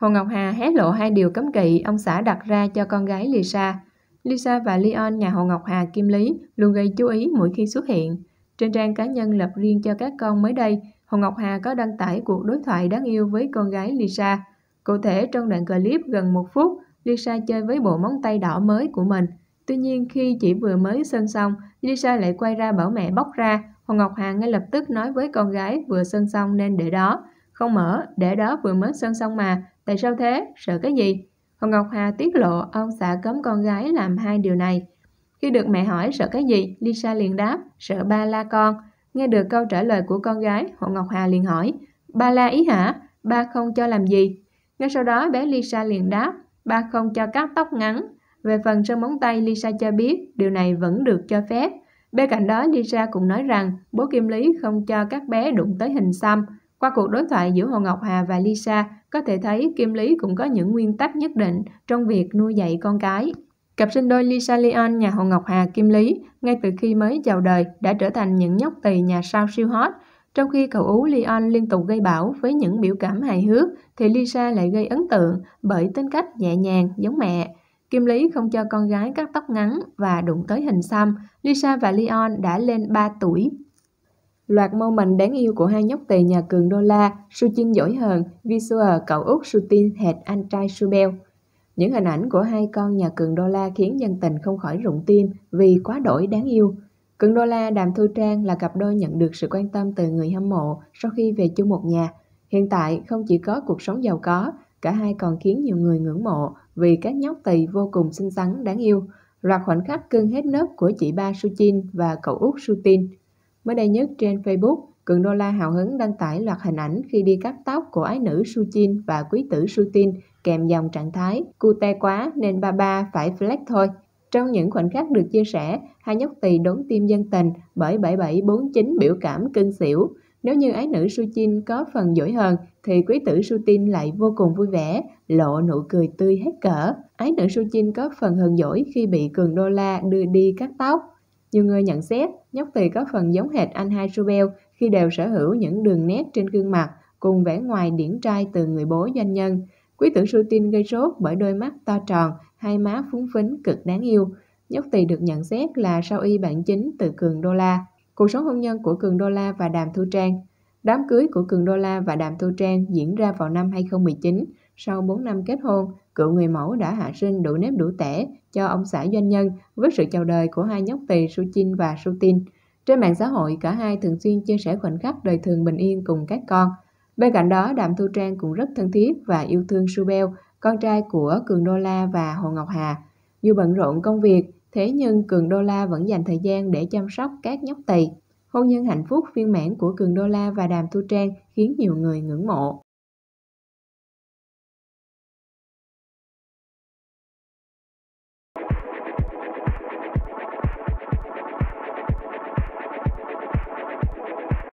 Hồ Ngọc Hà hé lộ hai điều cấm kỵ ông xã đặt ra cho con gái Lisa. Lisa và Leon nhà Hồ Ngọc Hà Kim Lý luôn gây chú ý mỗi khi xuất hiện. Trên trang cá nhân lập riêng cho các con mới đây, Hồ Ngọc Hà có đăng tải cuộc đối thoại đáng yêu với con gái Lisa. Cụ thể, trong đoạn clip gần một phút, Lisa chơi với bộ móng tay đỏ mới của mình. Tuy nhiên, khi chỉ vừa mới sơn xong, Lisa lại quay ra bảo mẹ bóc ra. Hồ Ngọc Hà ngay lập tức nói với con gái vừa sơn xong nên để đó. Không mở, để đó vừa mới sơn xong mà, Tại sao thế? Sợ cái gì? Hồng Ngọc Hà tiết lộ ông xã cấm con gái làm hai điều này. Khi được mẹ hỏi sợ cái gì, Lisa liền đáp, sợ ba la con. Nghe được câu trả lời của con gái, Hồng Ngọc Hà liền hỏi, ba la ý hả? Ba không cho làm gì? Ngay sau đó bé Lisa liền đáp, ba không cho cắt tóc ngắn. Về phần sơn móng tay, Lisa cho biết điều này vẫn được cho phép. Bên cạnh đó, Lisa cũng nói rằng bố Kim Lý không cho các bé đụng tới hình xăm. Qua cuộc đối thoại giữa Hồ Ngọc Hà và Lisa, có thể thấy Kim Lý cũng có những nguyên tắc nhất định trong việc nuôi dạy con cái. Cặp sinh đôi Lisa Leon nhà Hồ Ngọc Hà Kim Lý ngay từ khi mới chào đời đã trở thành những nhóc tỳ nhà sao siêu hot. Trong khi cậu ú Leon liên tục gây bão với những biểu cảm hài hước thì Lisa lại gây ấn tượng bởi tính cách nhẹ nhàng giống mẹ. Kim Lý không cho con gái cắt tóc ngắn và đụng tới hình xăm. Lisa và Leon đã lên 3 tuổi Loạt moment đáng yêu của hai nhóc tỳ nhà cường đô la, su Sujin giỏi hơn Visual cậu út su tin hệt anh trai su Subel. Những hình ảnh của hai con nhà cường đô la khiến dân tình không khỏi rụng tim vì quá đổi đáng yêu. Cường đô la Đàm Thu Trang là cặp đôi nhận được sự quan tâm từ người hâm mộ sau khi về chung một nhà. Hiện tại, không chỉ có cuộc sống giàu có, cả hai còn khiến nhiều người ngưỡng mộ vì các nhóc tỳ vô cùng xinh xắn, đáng yêu. Loạt khoảnh khắc cưng hết nớp của chị ba su chin và cậu út su tin Mới đây nhất trên Facebook, Cường Đô La hào hứng đăng tải loạt hình ảnh khi đi cắt tóc của ái nữ Su Sujin và quý tử Su Sutin kèm dòng trạng thái cute quá nên ba ba phải flex thôi. Trong những khoảnh khắc được chia sẻ, hai nhóc tỳ đốn tim dân tình bởi 7749 biểu cảm cưng xỉu. Nếu như ái nữ Su Sujin có phần dỗi hơn, thì quý tử Su Sutin lại vô cùng vui vẻ, lộ nụ cười tươi hết cỡ. Ái nữ Su Sujin có phần hờn dỗi khi bị cường đô la đưa đi cắt tóc. Nhiều người nhận xét, nhóc tỳ có phần giống hệt anh hai Rubel khi đều sở hữu những đường nét trên gương mặt cùng vẻ ngoài điển trai từ người bố doanh nhân. Quý tử Sutin gây sốt bởi đôi mắt to tròn, hai má phúng phính cực đáng yêu. Nhóc tỳ được nhận xét là sao y bản chính từ Cường Đô La. Cuộc sống hôn nhân của Cường Đô La và Đàm Thu Trang Đám cưới của Cường Đô La và Đàm Thu Trang diễn ra vào năm 2019. Sau 4 năm kết hôn, cựu người mẫu đã hạ sinh đủ nếp đủ tẻ cho ông xã doanh nhân với sự chào đời của hai nhóc tỳ Suchin và Sutin. Trên mạng xã hội, cả hai thường xuyên chia sẻ khoảnh khắc đời thường bình yên cùng các con. Bên cạnh đó, Đàm Thu Trang cũng rất thân thiết và yêu thương Subel, con trai của Cường Đô La và Hồ Ngọc Hà. Dù bận rộn công việc, thế nhưng Cường Đô La vẫn dành thời gian để chăm sóc các nhóc tỳ. Hôn nhân hạnh phúc viên mãn của Cường Đô La và Đàm Thu Trang khiến nhiều người ngưỡng mộ.